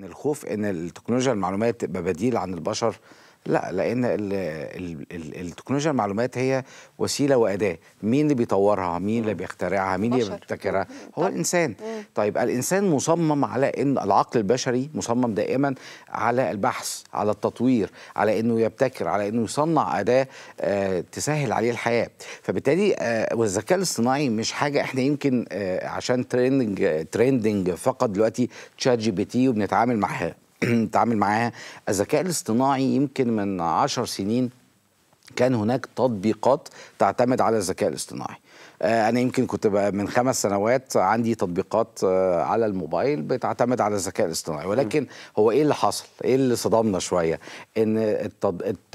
ان الخوف ان التكنولوجيا المعلومات تبقى بديل عن البشر لا لان التكنولوجيا المعلومات هي وسيله واداه مين اللي بيطورها مين اللي بيخترعها مين اللي بيبتكرها هو طيب. الانسان طيب الانسان مصمم على ان العقل البشري مصمم دائما على البحث على التطوير على انه يبتكر على انه يصنع اداه آه، تسهل عليه الحياه فبالتالي آه، والذكاء الاصطناعي مش حاجه احنا يمكن آه، عشان تريندنج تريندنج فقط دلوقتي تشات جي بي تي وبنتعامل معاه نتعامل معاها الذكاء الاصطناعي يمكن من عشر سنين كان هناك تطبيقات تعتمد على الذكاء الاصطناعي آه، انا يمكن كنت من خمس سنوات عندي تطبيقات آه، على الموبايل بتعتمد على الذكاء الاصطناعي ولكن هو ايه اللي حصل ايه اللي صدمنا شويه ان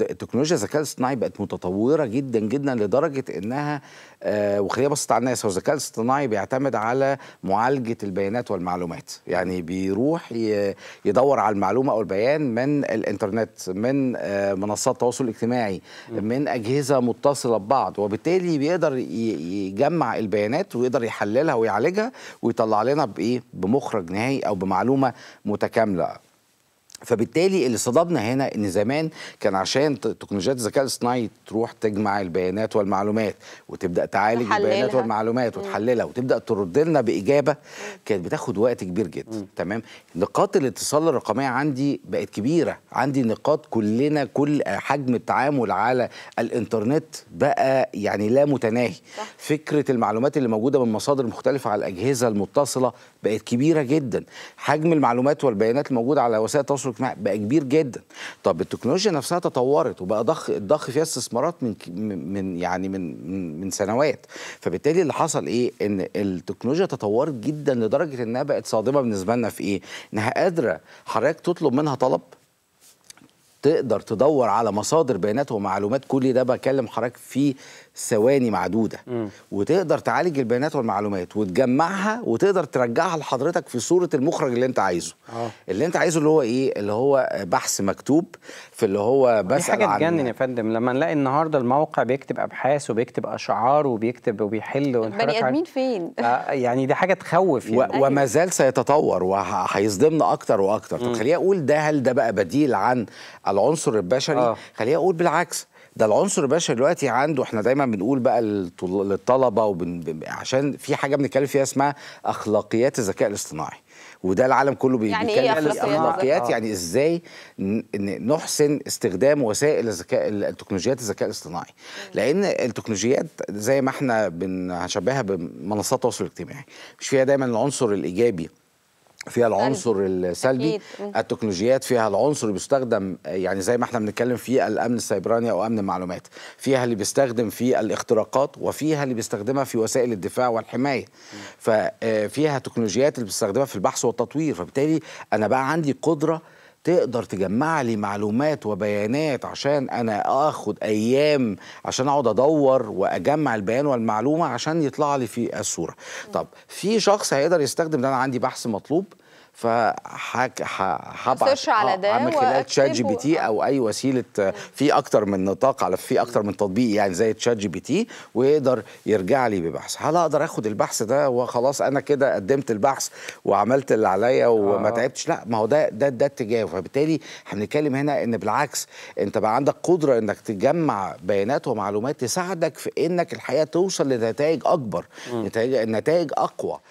التكنولوجيا الذكاء الاصطناعي بقت متطوره جدا جدا لدرجه انها آه، وخليها بسيطه على الناس هو الذكاء الاصطناعي بيعتمد على معالجه البيانات والمعلومات يعني بيروح يدور على المعلومه او البيان من الانترنت من منصات التواصل الاجتماعي من اجهزه متصله ببعض وبالتالي بيقدر يجمع البيانات ويقدر يحللها ويعالجها ويطلع لنا بايه بمخرج نهائي او بمعلومه متكامله فبالتالي اللي صدمنا هنا ان زمان كان عشان تكنولوجيات الذكاء الاصطناعي تروح تجمع البيانات والمعلومات وتبدا تعالج البيانات والمعلومات وتحللها وتبدا ترد لنا باجابه كانت بتاخد وقت كبير جدا تمام نقاط الاتصال الرقميه عندي بقت كبيره عندي نقاط كلنا كل حجم التعامل على الانترنت بقى يعني لا متناهي صح. فكره المعلومات اللي موجوده من مصادر مختلفه على الاجهزه المتصله بقت كبيره جدا حجم المعلومات والبيانات الموجوده على وسائل التواصل التواصل الاجتماعي بقى كبير جدا طب التكنولوجيا نفسها تطورت وبقى ضخ الضخ فيها استثمارات من من يعني من من سنوات فبالتالي اللي حصل ايه ان التكنولوجيا تطورت جدا لدرجه انها بقت صادمه بالنسبه لنا في ايه انها قادره حضرتك تطلب منها طلب تقدر تدور على مصادر بيانات ومعلومات كل ده بكلم حضرتك في ثواني معدوده م. وتقدر تعالج البيانات والمعلومات وتجمعها وتقدر ترجعها لحضرتك في صوره المخرج اللي انت عايزه آه. اللي انت عايزه اللي هو ايه اللي هو بحث مكتوب في اللي هو بس حاجه تجنن يا فندم لما نلاقي النهارده الموقع بيكتب ابحاث وبيكتب اشعار وبيكتب وبيحل بني ادمين فين آه يعني دي حاجه تخوف يعني. و... وما زال سيتطور وهيصدمنا اكتر واكتر طب خليني اقول ده هل ده بقى بديل عن العنصر البشري آه. خليني اقول بالعكس ده العنصر البشري دلوقتي عنده احنا دايما بنقول بقى للطلبه وبن... عشان في حاجه بنتكلم فيها اسمها اخلاقيات الذكاء الاصطناعي وده العالم كله بيتكلم يعني ايه اخلاقيات, أخلاقيات آه. يعني ازاي نحسن استخدام وسائل الذكاء التكنولوجيات الذكاء الاصطناعي لان التكنولوجيات زي ما احنا بنشبهها بمنصات التواصل الاجتماعي مش فيها دايما العنصر الايجابي فيها العنصر السلبي أكيد. التكنولوجيات فيها العنصر اللي بيستخدم يعني زي ما احنا بنتكلم في الامن السيبراني او امن المعلومات فيها اللي بيستخدم في الاختراقات وفيها اللي بيستخدمها في وسائل الدفاع والحمايه ففيها آه، تكنولوجيات اللي بيستخدمها في البحث والتطوير فبالتالي انا بقى عندي قدره تقدر تجمع لي معلومات وبيانات عشان انا اخد ايام عشان اقعد ادور واجمع البيان والمعلومه عشان يطلع لي في الصوره طب في شخص هيقدر يستخدم ده انا عندي بحث مطلوب فهبعت على آه، ده من خلال تشات جي بي تي آه. او اي وسيله آه، في اكتر من نطاق على في اكتر من تطبيق يعني زي تشات جي بي تي ويقدر يرجع لي ببحث هل اقدر اخد البحث ده وخلاص انا كده قدمت البحث وعملت اللي عليا وما تعبتش لا ما هو ده ده ده اتجاهه فبالتالي هنتكلم هنا ان بالعكس انت بقى عندك قدره انك تجمع بيانات ومعلومات تساعدك في انك الحقيقه توصل لنتائج اكبر نتائج نتائج اقوى